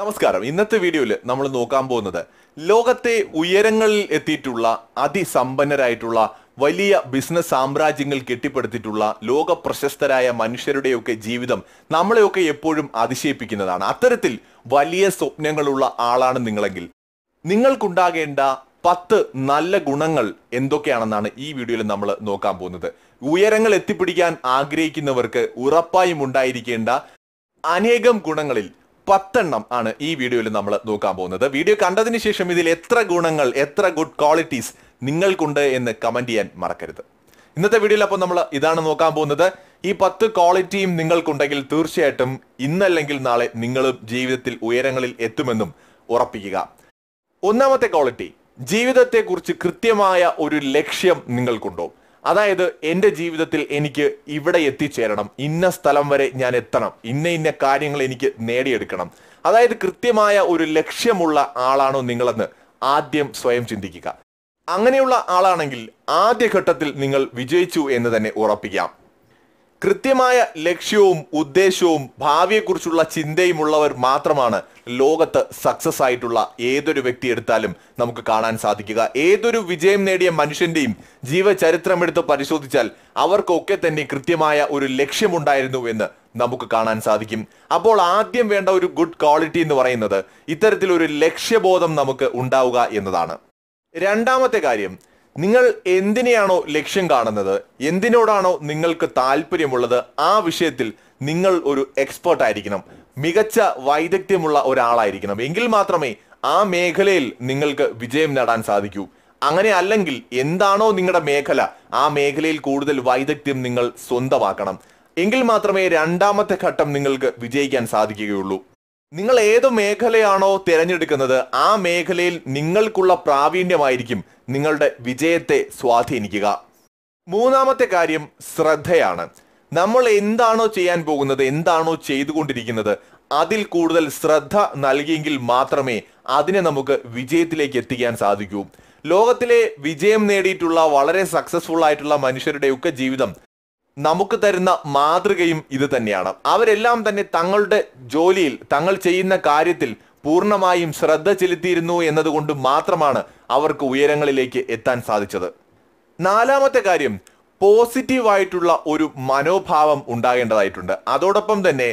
നമസ്കാരം ഇന്നത്തെ വീഡിയോയിൽ നമ്മൾ നോക്കാൻ പോകുന്നത് ലോകത്തെ ഉയരങ്ങളിൽ എത്തിയിട്ടുള്ള അതിസമ്പന്നരായിട്ടുള്ള വലിയ ബിസിനസ് സാമ്രാജ്യങ്ങൾ കെട്ടിപ്പടുത്തിട്ടുള്ള ലോക പ്രശസ്തരായ മനുഷ്യരുടെയൊക്കെ ജീവിതം നമ്മളെയൊക്കെ എപ്പോഴും അതിശയിപ്പിക്കുന്നതാണ് അത്തരത്തിൽ വലിയ സ്വപ്നങ്ങളുള്ള ആളാണ് നിങ്ങളെങ്കിൽ നിങ്ങൾക്കുണ്ടാകേണ്ട പത്ത് നല്ല ഗുണങ്ങൾ എന്തൊക്കെയാണെന്നാണ് ഈ വീഡിയോയിൽ നമ്മൾ നോക്കാൻ പോകുന്നത് ഉയരങ്ങൾ എത്തിപ്പിടിക്കാൻ ആഗ്രഹിക്കുന്നവർക്ക് ഉറപ്പായും ഉണ്ടായിരിക്കേണ്ട അനേകം ഗുണങ്ങളിൽ പത്തെണ്ണം ആണ് ഈ വീഡിയോയിൽ നമ്മൾ നോക്കാൻ പോകുന്നത് വീഡിയോ കണ്ടതിന് ശേഷം ഇതിൽ എത്ര ഗുണങ്ങൾ എത്ര ഗുഡ് ക്വാളിറ്റീസ് നിങ്ങൾക്കുണ്ട് എന്ന് കമന്റ് ചെയ്യാൻ മറക്കരുത് ഇന്നത്തെ വീഡിയോയിൽ അപ്പോൾ നമ്മൾ ഇതാണ് നോക്കാൻ പോകുന്നത് ഈ പത്ത് ക്വാളിറ്റിയും നിങ്ങൾക്കുണ്ടെങ്കിൽ തീർച്ചയായിട്ടും ഇന്നല്ലെങ്കിൽ നാളെ നിങ്ങളും ജീവിതത്തിൽ ഉയരങ്ങളിൽ എത്തുമെന്നും ഉറപ്പിക്കുക ഒന്നാമത്തെ ക്വാളിറ്റി ജീവിതത്തെക്കുറിച്ച് കൃത്യമായ ഒരു ലക്ഷ്യം നിങ്ങൾക്കുണ്ടോ അതായത് എൻ്റെ ജീവിതത്തിൽ എനിക്ക് ഇവിടെ എത്തിച്ചേരണം ഇന്ന സ്ഥലം വരെ ഞാൻ എത്തണം ഇന്ന ഇന്ന കാര്യങ്ങൾ എനിക്ക് നേടിയെടുക്കണം അതായത് കൃത്യമായ ഒരു ലക്ഷ്യമുള്ള ആളാണോ നിങ്ങളെന്ന് ആദ്യം സ്വയം ചിന്തിക്കുക അങ്ങനെയുള്ള ആളാണെങ്കിൽ ആദ്യഘട്ടത്തിൽ നിങ്ങൾ വിജയിച്ചു എന്ന് തന്നെ ഉറപ്പിക്കാം കൃത്യമായ ലക്ഷ്യവും ഉദ്ദേശവും ഭാവിയെക്കുറിച്ചുള്ള ചിന്തയും ഉള്ളവർ മാത്രമാണ് ലോകത്ത് സക്സസ് ആയിട്ടുള്ള ഏതൊരു വ്യക്തി എടുത്താലും നമുക്ക് കാണാൻ സാധിക്കുക ഏതൊരു വിജയം നേടിയ മനുഷ്യന്റെയും ജീവചരിത്രം എടുത്ത് പരിശോധിച്ചാൽ അവർക്കൊക്കെ തന്നെ കൃത്യമായ ഒരു ലക്ഷ്യമുണ്ടായിരുന്നു എന്ന് നമുക്ക് കാണാൻ സാധിക്കും അപ്പോൾ ആദ്യം വേണ്ട ഒരു ഗുഡ് ക്വാളിറ്റി എന്ന് പറയുന്നത് ഇത്തരത്തിലൊരു ലക്ഷ്യബോധം നമുക്ക് ഉണ്ടാവുക എന്നതാണ് രണ്ടാമത്തെ കാര്യം നിങ്ങൾ എന്തിനെയാണോ ലക്ഷ്യം കാണുന്നത് എന്തിനോടാണോ നിങ്ങൾക്ക് താല്പര്യമുള്ളത് ആ വിഷയത്തിൽ നിങ്ങൾ ഒരു എക്സ്പേർട്ട് ആയിരിക്കണം മികച്ച വൈദഗ്ധ്യമുള്ള ഒരാളായിരിക്കണം എങ്കിൽ മാത്രമേ ആ മേഖലയിൽ നിങ്ങൾക്ക് വിജയം നേടാൻ സാധിക്കൂ അങ്ങനെ അല്ലെങ്കിൽ എന്താണോ നിങ്ങളുടെ മേഖല ആ മേഖലയിൽ കൂടുതൽ വൈദഗ്ധ്യം നിങ്ങൾ സ്വന്തമാക്കണം എങ്കിൽ മാത്രമേ രണ്ടാമത്തെ ഘട്ടം നിങ്ങൾക്ക് വിജയിക്കാൻ സാധിക്കുകയുള്ളൂ നിങ്ങൾ ഏത് മേഖലയാണോ തിരഞ്ഞെടുക്കുന്നത് ആ മേഖലയിൽ നിങ്ങൾക്കുള്ള പ്രാവീണ്യമായിരിക്കും നിങ്ങളുടെ വിജയത്തെ സ്വാധീനിക്കുക മൂന്നാമത്തെ കാര്യം ശ്രദ്ധയാണ് നമ്മൾ എന്താണോ ചെയ്യാൻ പോകുന്നത് എന്താണോ ചെയ്തുകൊണ്ടിരിക്കുന്നത് അതിൽ കൂടുതൽ ശ്രദ്ധ നൽകിയെങ്കിൽ മാത്രമേ അതിനെ നമുക്ക് വിജയത്തിലേക്ക് എത്തിക്കാൻ സാധിക്കൂ ലോകത്തിലെ വിജയം നേടിയിട്ടുള്ള വളരെ സക്സസ്ഫുൾ ആയിട്ടുള്ള മനുഷ്യരുടെയൊക്കെ ജീവിതം നമുക്ക് തരുന്ന മാതൃകയും ഇത് തന്നെയാണ് അവരെല്ലാം തന്നെ തങ്ങളുടെ ജോലിയിൽ തങ്ങൾ ചെയ്യുന്ന കാര്യത്തിൽ പൂർണ്ണമായും ശ്രദ്ധ ചെലുത്തിയിരുന്നു എന്നതുകൊണ്ട് മാത്രമാണ് അവർക്ക് ഉയരങ്ങളിലേക്ക് എത്താൻ സാധിച്ചത് നാലാമത്തെ കാര്യം പോസിറ്റീവായിട്ടുള്ള ഒരു മനോഭാവം ഉണ്ടാകേണ്ടതായിട്ടുണ്ട് അതോടൊപ്പം തന്നെ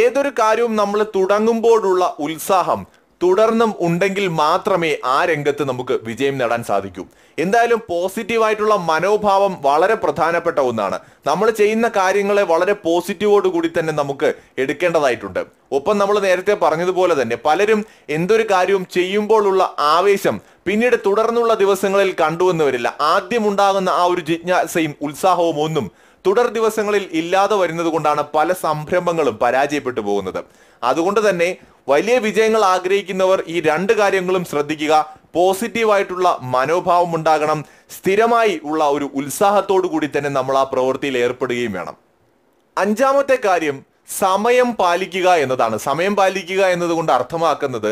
ഏതൊരു കാര്യവും നമ്മൾ തുടങ്ങുമ്പോഴുള്ള ഉത്സാഹം തുടർന്നും ഉണ്ടെങ്കിൽ മാത്രമേ ആ രംഗത്ത് നമുക്ക് വിജയം നേടാൻ സാധിക്കൂ എന്തായാലും പോസിറ്റീവായിട്ടുള്ള മനോഭാവം വളരെ പ്രധാനപ്പെട്ട ഒന്നാണ് നമ്മൾ ചെയ്യുന്ന കാര്യങ്ങളെ വളരെ പോസിറ്റീവോട് കൂടി തന്നെ നമുക്ക് എടുക്കേണ്ടതായിട്ടുണ്ട് ഒപ്പം നമ്മൾ നേരത്തെ പറഞ്ഞതുപോലെ തന്നെ പലരും എന്തൊരു കാര്യവും ചെയ്യുമ്പോഴുള്ള ആവേശം പിന്നീട് തുടർന്നുള്ള ദിവസങ്ങളിൽ കണ്ടുവന്നു വരില്ല ആദ്യം ഉണ്ടാകുന്ന ആ ഒരു ജിജ്ഞാസയും ഉത്സാഹവും ഒന്നും തുടർ ദിവസങ്ങളിൽ ഇല്ലാതെ കൊണ്ടാണ് പല സംരംഭങ്ങളും പരാജയപ്പെട്ടു പോകുന്നത് അതുകൊണ്ട് തന്നെ വലിയ വിജയങ്ങൾ ആഗ്രഹിക്കുന്നവർ ഈ രണ്ട് കാര്യങ്ങളും ശ്രദ്ധിക്കുക പോസിറ്റീവായിട്ടുള്ള മനോഭാവം ഉണ്ടാകണം സ്ഥിരമായി ഉള്ള ഒരു ഉത്സാഹത്തോടു കൂടി തന്നെ നമ്മൾ ആ പ്രവൃത്തിയിൽ ഏർപ്പെടുകയും വേണം അഞ്ചാമത്തെ കാര്യം സമയം പാലിക്കുക എന്നതാണ് സമയം പാലിക്കുക എന്നതുകൊണ്ട് അർത്ഥമാക്കുന്നത്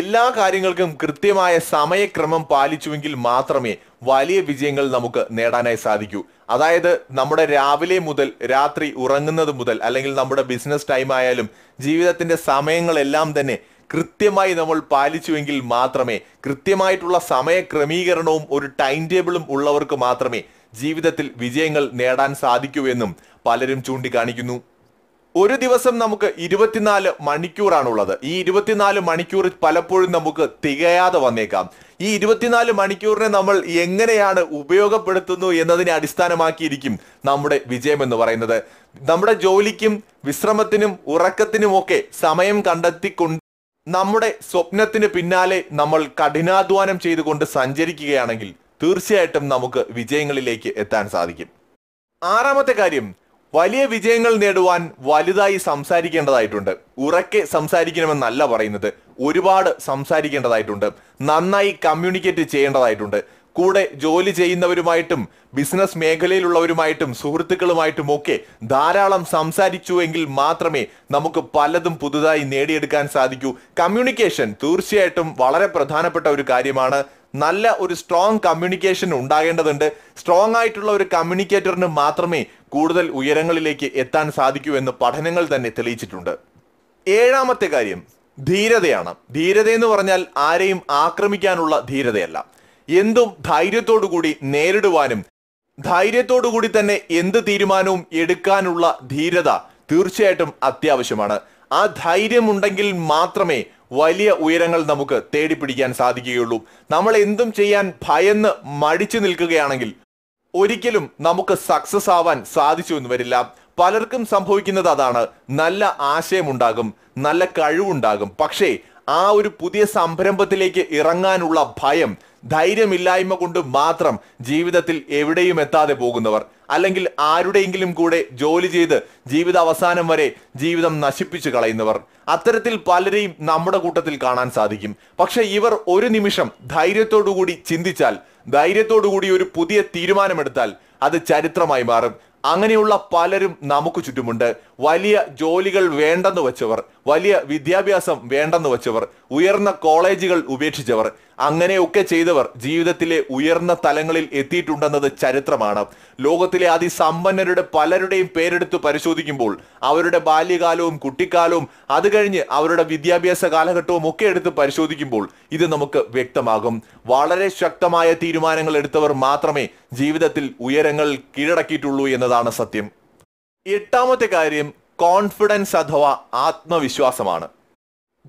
എല്ലാ കാര്യങ്ങൾക്കും കൃത്യമായ സമയക്രമം പാലിച്ചുവെങ്കിൽ മാത്രമേ വലിയ വിജയങ്ങൾ നമുക്ക് നേടാനായി സാധിക്കൂ അതായത് നമ്മുടെ രാവിലെ മുതൽ രാത്രി ഉറങ്ങുന്നത് മുതൽ അല്ലെങ്കിൽ നമ്മുടെ ബിസിനസ് ടൈം ആയാലും ജീവിതത്തിന്റെ സമയങ്ങളെല്ലാം തന്നെ കൃത്യമായി നമ്മൾ പാലിച്ചുവെങ്കിൽ മാത്രമേ കൃത്യമായിട്ടുള്ള സമയ ക്രമീകരണവും ഒരു ടൈം ടേബിളും ഉള്ളവർക്ക് മാത്രമേ ജീവിതത്തിൽ വിജയങ്ങൾ നേടാൻ സാധിക്കൂ എന്നും പലരും ചൂണ്ടിക്കാണിക്കുന്നു ഒരു ദിവസം നമുക്ക് ഇരുപത്തിനാല് മണിക്കൂറാണുള്ളത് ഈ ഇരുപത്തിനാല് മണിക്കൂർ പലപ്പോഴും നമുക്ക് തികയാതെ വന്നേക്കാം ഈ ഇരുപത്തിനാല് മണിക്കൂറിനെ നമ്മൾ എങ്ങനെയാണ് ഉപയോഗപ്പെടുത്തുന്നു എന്നതിനെ അടിസ്ഥാനമാക്കിയിരിക്കും നമ്മുടെ വിജയം എന്ന് പറയുന്നത് നമ്മുടെ ജോലിക്കും വിശ്രമത്തിനും ഉറക്കത്തിനുമൊക്കെ സമയം കണ്ടെത്തിക്കൊണ്ട് നമ്മുടെ സ്വപ്നത്തിന് പിന്നാലെ നമ്മൾ കഠിനാധ്വാനം ചെയ്തുകൊണ്ട് സഞ്ചരിക്കുകയാണെങ്കിൽ തീർച്ചയായിട്ടും നമുക്ക് വിജയങ്ങളിലേക്ക് എത്താൻ സാധിക്കും ആറാമത്തെ കാര്യം വലിയ വിജയങ്ങൾ നേടുവാൻ വലുതായി സംസാരിക്കേണ്ടതായിട്ടുണ്ട് ഉറക്കെ സംസാരിക്കണമെന്നല്ല പറയുന്നത് ഒരുപാട് സംസാരിക്കേണ്ടതായിട്ടുണ്ട് നന്നായി കമ്മ്യൂണിക്കേറ്റ് ചെയ്യേണ്ടതായിട്ടുണ്ട് കൂടെ ജോലി ചെയ്യുന്നവരുമായിട്ടും ബിസിനസ് മേഖലയിലുള്ളവരുമായിട്ടും സുഹൃത്തുക്കളുമായിട്ടും ഒക്കെ ധാരാളം സംസാരിച്ചു എങ്കിൽ മാത്രമേ നമുക്ക് പലതും പുതുതായി നേടിയെടുക്കാൻ സാധിക്കൂ കമ്മ്യൂണിക്കേഷൻ തീർച്ചയായിട്ടും വളരെ പ്രധാനപ്പെട്ട ഒരു കാര്യമാണ് നല്ല ഒരു സ്ട്രോങ് കമ്മ്യൂണിക്കേഷൻ ഉണ്ടാകേണ്ടതുണ്ട് സ്ട്രോങ് ആയിട്ടുള്ള ഒരു കമ്മ്യൂണിക്കേറ്ററിന് മാത്രമേ കൂടുതൽ ഉയരങ്ങളിലേക്ക് എത്താൻ സാധിക്കൂ എന്ന് പഠനങ്ങൾ തന്നെ തെളിയിച്ചിട്ടുണ്ട് ഏഴാമത്തെ കാര്യം ധീരതയാണ് ധീരത എന്ന് പറഞ്ഞാൽ ആരെയും ആക്രമിക്കാനുള്ള ധീരതയല്ല എന്തും ധൈര്യത്തോടുകൂടി നേരിടുവാനും ധൈര്യത്തോടുകൂടി തന്നെ എന്ത് തീരുമാനവും എടുക്കാനുള്ള ധീരത തീർച്ചയായിട്ടും അത്യാവശ്യമാണ് ആ ധൈര്യമുണ്ടെങ്കിൽ മാത്രമേ വലിയ ഉയരങ്ങൾ നമുക്ക് തേടിപ്പിടിക്കാൻ സാധിക്കുകയുള്ളൂ നമ്മൾ എന്തും ചെയ്യാൻ ഭയന്ന് മടിച്ചു നിൽക്കുകയാണെങ്കിൽ ഒരിക്കലും നമുക്ക് സക്സസ് ആവാൻ സാധിച്ചു എന്ന് വരില്ല പലർക്കും സംഭവിക്കുന്നത് അതാണ് നല്ല ആശയമുണ്ടാകും നല്ല കഴിവുണ്ടാകും പക്ഷേ ആ ഒരു പുതിയ സംരംഭത്തിലേക്ക് ഇറങ്ങാനുള്ള ഭയം ധൈര്യമില്ലായ്മ കൊണ്ട് മാത്രം ജീവിതത്തിൽ എവിടെയും എത്താതെ പോകുന്നവർ അല്ലെങ്കിൽ ആരുടെയെങ്കിലും കൂടെ ജോലി ചെയ്ത് ജീവിത അവസാനം വരെ ജീവിതം നശിപ്പിച്ചു കളയുന്നവർ അത്തരത്തിൽ പലരെയും നമ്മുടെ കൂട്ടത്തിൽ കാണാൻ സാധിക്കും പക്ഷെ ഇവർ ഒരു നിമിഷം ധൈര്യത്തോടുകൂടി ചിന്തിച്ചാൽ ധൈര്യത്തോടുകൂടി ഒരു പുതിയ തീരുമാനമെടുത്താൽ അത് ചരിത്രമായി മാറും അങ്ങനെയുള്ള പലരും നമുക്ക് ചുറ്റുമുണ്ട് വലിയ ജോലികൾ വേണ്ടെന്ന് വെച്ചവർ വലിയ വിദ്യാഭ്യാസം വേണ്ടെന്ന് വെച്ചവർ ഉയർന്ന കോളേജുകൾ ഉപേക്ഷിച്ചവർ അങ്ങനെയൊക്കെ ചെയ്തവർ ജീവിതത്തിലെ ഉയർന്ന തലങ്ങളിൽ എത്തിയിട്ടുണ്ടെന്നത് ചരിത്രമാണ് ലോകത്തിലെ അതിസമ്പന്നരുടെ പലരുടെയും പേരെടുത്ത് പരിശോധിക്കുമ്പോൾ അവരുടെ ബാല്യകാലവും കുട്ടിക്കാലവും അത് കഴിഞ്ഞ് അവരുടെ വിദ്യാഭ്യാസ കാലഘട്ടവും ഒക്കെ എടുത്ത് പരിശോധിക്കുമ്പോൾ ഇത് നമുക്ക് വ്യക്തമാകും വളരെ ശക്തമായ തീരുമാനങ്ങൾ എടുത്തവർ മാത്രമേ ജീവിതത്തിൽ ഉയരങ്ങൾ കീഴടക്കിയിട്ടുള്ളൂ എന്നത് എന്നതാണ് സത്യം എട്ടാമത്തെ കാര്യം കോൺഫിഡൻസ് അഥവാ ആത്മവിശ്വാസമാണ്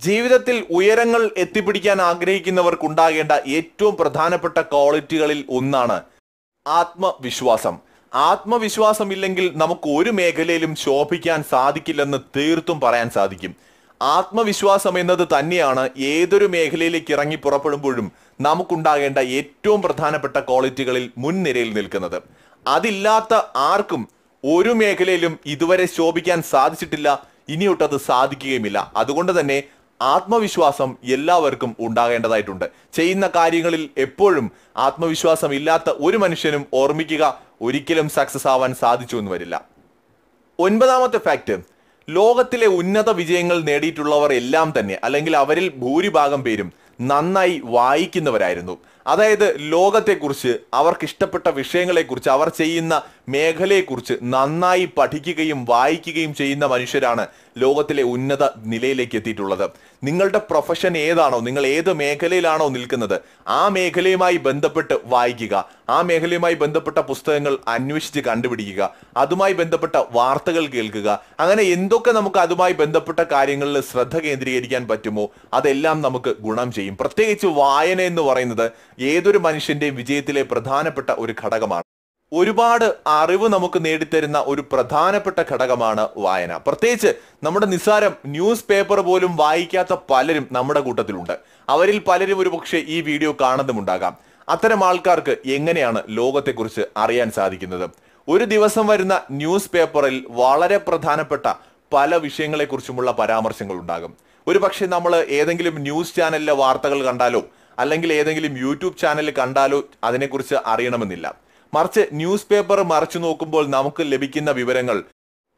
ജീവിതത്തിൽ ഉയരങ്ങൾ എത്തിപ്പിടിക്കാൻ ആഗ്രഹിക്കുന്നവർക്കുണ്ടാകേണ്ട ഏറ്റവും പ്രധാനപ്പെട്ട ക്വാളിറ്റികളിൽ ഒന്നാണ് ആത്മവിശ്വാസം ആത്മവിശ്വാസമില്ലെങ്കിൽ നമുക്ക് ഒരു മേഖലയിലും ശോഭിക്കാൻ സാധിക്കില്ലെന്ന് തീർത്തും പറയാൻ സാധിക്കും ആത്മവിശ്വാസം എന്നത് തന്നെയാണ് ഏതൊരു മേഖലയിലേക്ക് ഇറങ്ങി പുറപ്പെടുമ്പോഴും നമുക്കുണ്ടാകേണ്ട ഏറ്റവും പ്രധാനപ്പെട്ട ക്വാളിറ്റികളിൽ മുൻനിരയിൽ നിൽക്കുന്നത് അതില്ലാത്ത ആർക്കും ഒരു മേഖലയിലും ഇതുവരെ ശോഭിക്കാൻ സാധിച്ചിട്ടില്ല ഇനിയൊട്ടത് സാധിക്കുകയുമില്ല അതുകൊണ്ട് തന്നെ ആത്മവിശ്വാസം എല്ലാവർക്കും ഉണ്ടാകേണ്ടതായിട്ടുണ്ട് ചെയ്യുന്ന കാര്യങ്ങളിൽ എപ്പോഴും ആത്മവിശ്വാസം ഇല്ലാത്ത ഒരു മനുഷ്യനും ഓർമ്മിക്കുക ഒരിക്കലും സക്സസ് ആവാൻ സാധിച്ചു എന്ന് വരില്ല ഒൻപതാമത്തെ ഫാക്ട് ലോകത്തിലെ ഉന്നത വിജയങ്ങൾ നേടിയിട്ടുള്ളവർ എല്ലാം തന്നെ അല്ലെങ്കിൽ അവരിൽ ഭൂരിഭാഗം പേരും നന്നായി വായിക്കുന്നവരായിരുന്നു അതായത് ലോകത്തെക്കുറിച്ച് അവർക്ക് ഇഷ്ടപ്പെട്ട വിഷയങ്ങളെക്കുറിച്ച് അവർ ചെയ്യുന്ന മേഖലയെക്കുറിച്ച് നന്നായി പഠിക്കുകയും വായിക്കുകയും ചെയ്യുന്ന മനുഷ്യരാണ് ലോകത്തിലെ ഉന്നത നിലയിലേക്ക് എത്തിയിട്ടുള്ളത് നിങ്ങളുടെ പ്രൊഫഷൻ ഏതാണോ നിങ്ങൾ ഏത് മേഖലയിലാണോ നിൽക്കുന്നത് ആ മേഖലയുമായി ബന്ധപ്പെട്ട് വായിക്കുക ആ മേഖലയുമായി ബന്ധപ്പെട്ട പുസ്തകങ്ങൾ അന്വേഷിച്ച് കണ്ടുപിടിക്കുക അതുമായി ബന്ധപ്പെട്ട വാർത്തകൾ കേൾക്കുക അങ്ങനെ എന്തൊക്കെ നമുക്ക് അതുമായി ബന്ധപ്പെട്ട കാര്യങ്ങളിൽ ശ്രദ്ധ കേന്ദ്രീകരിക്കാൻ പറ്റുമോ അതെല്ലാം നമുക്ക് ഗുണം ചെയ്യും പ്രത്യേകിച്ച് വായന എന്ന് പറയുന്നത് ഏതൊരു മനുഷ്യന്റെയും വിജയത്തിലെ പ്രധാനപ്പെട്ട ഒരു ഘടകമാണ് ഒരുപാട് അറിവ് നമുക്ക് നേടിത്തരുന്ന ഒരു പ്രധാനപ്പെട്ട ഘടകമാണ് വായന പ്രത്യേകിച്ച് നമ്മുടെ നിസ്സാരം ന്യൂസ് പേപ്പർ പോലും വായിക്കാത്ത പലരും നമ്മുടെ കൂട്ടത്തിലുണ്ട് അവരിൽ പലരും ഒരുപക്ഷെ ഈ വീഡിയോ കാണുന്നുമുണ്ടാകാം അത്തരം ആൾക്കാർക്ക് എങ്ങനെയാണ് ലോകത്തെക്കുറിച്ച് അറിയാൻ സാധിക്കുന്നത് ഒരു ദിവസം വരുന്ന ന്യൂസ് പേപ്പറിൽ വളരെ പ്രധാനപ്പെട്ട പല വിഷയങ്ങളെക്കുറിച്ചുമുള്ള പരാമർശങ്ങൾ ഉണ്ടാകും ഒരു പക്ഷേ നമ്മൾ ഏതെങ്കിലും ന്യൂസ് ചാനലിലെ വാർത്തകൾ കണ്ടാലോ അല്ലെങ്കിൽ ഏതെങ്കിലും യൂട്യൂബ് ചാനൽ കണ്ടാലോ അതിനെക്കുറിച്ച് അറിയണമെന്നില്ല മറിച്ച് ന്യൂസ് പേപ്പർ മറിച്ചു നോക്കുമ്പോൾ നമുക്ക് ലഭിക്കുന്ന വിവരങ്ങൾ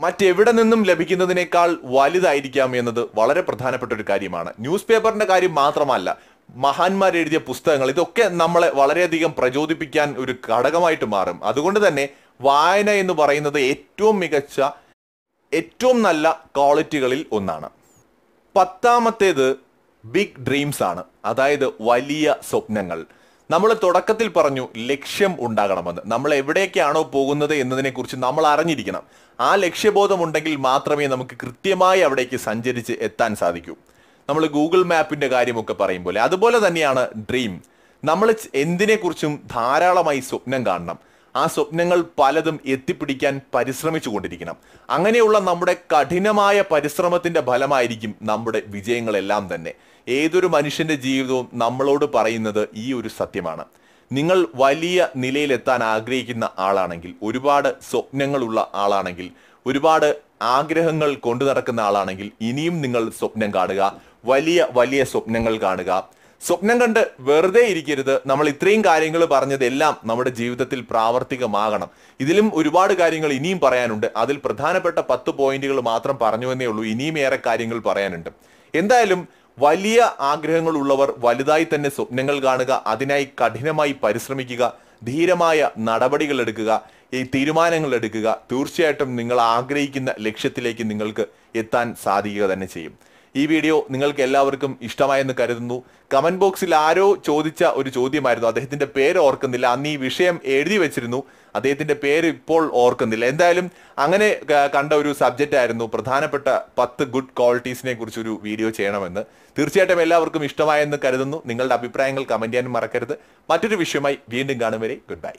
മറ്റെവിടെ നിന്നും ലഭിക്കുന്നതിനേക്കാൾ വലുതായിരിക്കാം എന്നത് വളരെ പ്രധാനപ്പെട്ട ഒരു കാര്യമാണ് ന്യൂസ് പേപ്പറിന്റെ കാര്യം മാത്രമല്ല മഹാന്മാർ എഴുതിയ പുസ്തകങ്ങൾ ഇതൊക്കെ നമ്മളെ വളരെയധികം പ്രചോദിപ്പിക്കാൻ ഒരു ഘടകമായിട്ട് മാറും അതുകൊണ്ട് തന്നെ വായന എന്ന് പറയുന്നത് ഏറ്റവും മികച്ച ഏറ്റവും നല്ല ക്വാളിറ്റികളിൽ ഒന്നാണ് പത്താമത്തേത് ബിഗ് ഡ്രീംസ് ആണ് അതായത് വലിയ സ്വപ്നങ്ങൾ നമ്മൾ തുടക്കത്തിൽ പറഞ്ഞു ലക്ഷ്യം ഉണ്ടാകണമെന്ന് നമ്മൾ എവിടേക്കാണോ പോകുന്നത് എന്നതിനെക്കുറിച്ച് നമ്മൾ അറിഞ്ഞിരിക്കണം ആ ലക്ഷ്യബോധം ഉണ്ടെങ്കിൽ മാത്രമേ നമുക്ക് കൃത്യമായി അവിടേക്ക് സഞ്ചരിച്ച് എത്താൻ സാധിക്കൂ നമ്മൾ ഗൂഗിൾ മാപ്പിന്റെ കാര്യമൊക്കെ പറയും പോലെ അതുപോലെ തന്നെയാണ് ഡ്രീം നമ്മൾ എന്തിനെക്കുറിച്ചും ധാരാളമായി സ്വപ്നം കാണണം ആ സ്വപ്നങ്ങൾ പലതും എത്തിപ്പിടിക്കാൻ പരിശ്രമിച്ചു കൊണ്ടിരിക്കണം അങ്ങനെയുള്ള നമ്മുടെ കഠിനമായ പരിശ്രമത്തിന്റെ ഫലമായിരിക്കും നമ്മുടെ വിജയങ്ങളെല്ലാം തന്നെ ഏതൊരു മനുഷ്യന്റെ ജീവിതവും നമ്മളോട് പറയുന്നത് ഈ ഒരു സത്യമാണ് നിങ്ങൾ വലിയ നിലയിലെത്താൻ ആഗ്രഹിക്കുന്ന ആളാണെങ്കിൽ ഒരുപാട് സ്വപ്നങ്ങളുള്ള ആളാണെങ്കിൽ ഒരുപാട് ആഗ്രഹങ്ങൾ കൊണ്ടു നടക്കുന്ന ആളാണെങ്കിൽ ഇനിയും നിങ്ങൾ സ്വപ്നം കാണുക വലിയ വലിയ സ്വപ്നങ്ങൾ കാണുക സ്വപ്നം കണ്ട് വെറുതെ ഇരിക്കരുത് നമ്മൾ ഇത്രയും കാര്യങ്ങൾ പറഞ്ഞതെല്ലാം നമ്മുടെ ജീവിതത്തിൽ പ്രാവർത്തികമാകണം ഇതിലും ഒരുപാട് കാര്യങ്ങൾ ഇനിയും പറയാനുണ്ട് അതിൽ പ്രധാനപ്പെട്ട പത്ത് പോയിന്റുകൾ മാത്രം പറഞ്ഞു എന്നേ ഉള്ളൂ ഇനിയും ഏറെ കാര്യങ്ങൾ പറയാനുണ്ട് എന്തായാലും വലിയ ആഗ്രഹങ്ങൾ ഉള്ളവർ വലുതായി തന്നെ സ്വപ്നങ്ങൾ കാണുക അതിനായി കഠിനമായി പരിശ്രമിക്കുക ധീരമായ നടപടികൾ എടുക്കുക ഈ തീരുമാനങ്ങൾ എടുക്കുക തീർച്ചയായിട്ടും നിങ്ങൾ ആഗ്രഹിക്കുന്ന ലക്ഷ്യത്തിലേക്ക് നിങ്ങൾക്ക് എത്താൻ സാധിക്കുക തന്നെ ചെയ്യും ഈ വീഡിയോ നിങ്ങൾക്ക് എല്ലാവർക്കും ഇഷ്ടമായെന്ന് കരുതുന്നു കമന്റ് ബോക്സിൽ ആരോ ചോദിച്ച ഒരു ചോദ്യമായിരുന്നു അദ്ദേഹത്തിന്റെ പേര് ഓർക്കുന്നില്ല അന്ന് ഈ വിഷയം എഴുതി വെച്ചിരുന്നു അദ്ദേഹത്തിന്റെ പേര് ഇപ്പോൾ ഓർക്കുന്നില്ല എന്തായാലും അങ്ങനെ കണ്ട ഒരു സബ്ജക്റ്റ് ആയിരുന്നു പ്രധാനപ്പെട്ട പത്ത് ഗുഡ് ക്വാളിറ്റീസിനെ കുറിച്ചൊരു വീഡിയോ ചെയ്യണമെന്ന് തീർച്ചയായിട്ടും എല്ലാവർക്കും ഇഷ്ടമായെന്ന് കരുതുന്നു നിങ്ങളുടെ അഭിപ്രായങ്ങൾ കമന്റ് ചെയ്യാനും മറക്കരുത് മറ്റൊരു വിഷയമായി വീണ്ടും കാണും വരെ ഗുഡ് ബൈ